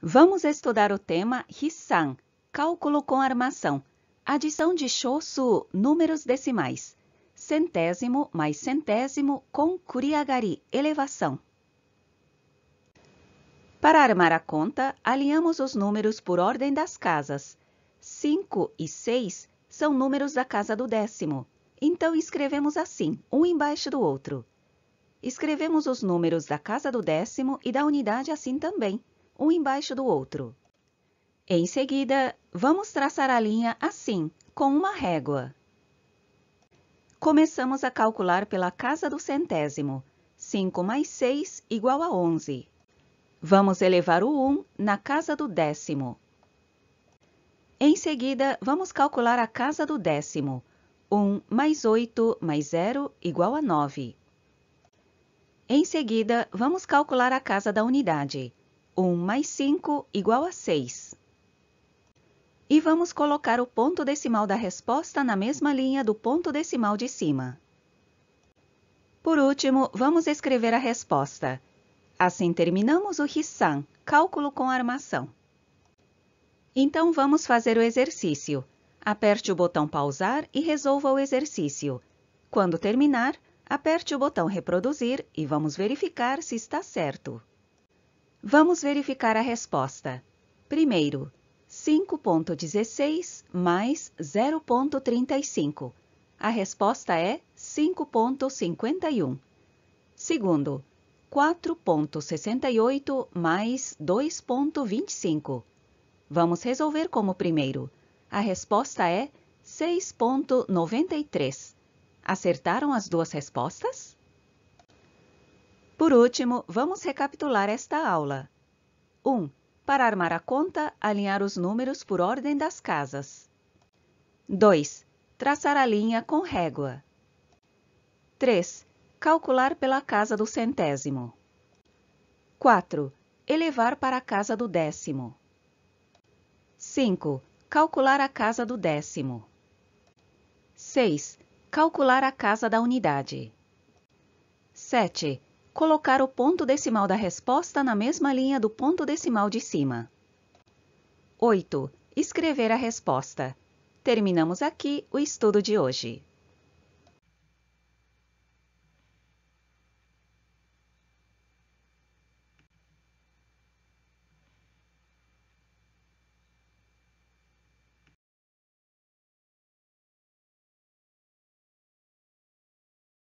Vamos estudar o tema Hissan, cálculo com armação, adição de Shosu, números decimais, centésimo mais centésimo com Kuriagari, elevação. Para armar a conta, alinhamos os números por ordem das casas. 5 e 6 são números da casa do décimo, então escrevemos assim, um embaixo do outro. Escrevemos os números da casa do décimo e da unidade assim também um embaixo do outro. Em seguida, vamos traçar a linha assim, com uma régua. Começamos a calcular pela casa do centésimo. 5 mais 6 igual a 11. Vamos elevar o 1 na casa do décimo. Em seguida, vamos calcular a casa do décimo. 1 mais 8 mais 0 igual a 9. Em seguida, vamos calcular a casa da unidade. 1 mais 5 igual a 6. E vamos colocar o ponto decimal da resposta na mesma linha do ponto decimal de cima. Por último, vamos escrever a resposta. Assim terminamos o Hissan, cálculo com armação. Então vamos fazer o exercício. Aperte o botão pausar e resolva o exercício. Quando terminar, aperte o botão reproduzir e vamos verificar se está certo. Vamos verificar a resposta. Primeiro, 5.16 mais 0.35. A resposta é 5.51. Segundo, 4.68 mais 2.25. Vamos resolver como primeiro. A resposta é 6.93. Acertaram as duas respostas? Por último, vamos recapitular esta aula. 1. Um, para armar a conta, alinhar os números por ordem das casas. 2. Traçar a linha com régua. 3. Calcular pela casa do centésimo. 4. Elevar para a casa do décimo. 5. Calcular a casa do décimo. 6. Calcular a casa da unidade. 7 colocar o ponto decimal da resposta na mesma linha do ponto decimal de cima. 8. Escrever a resposta. Terminamos aqui o estudo de hoje.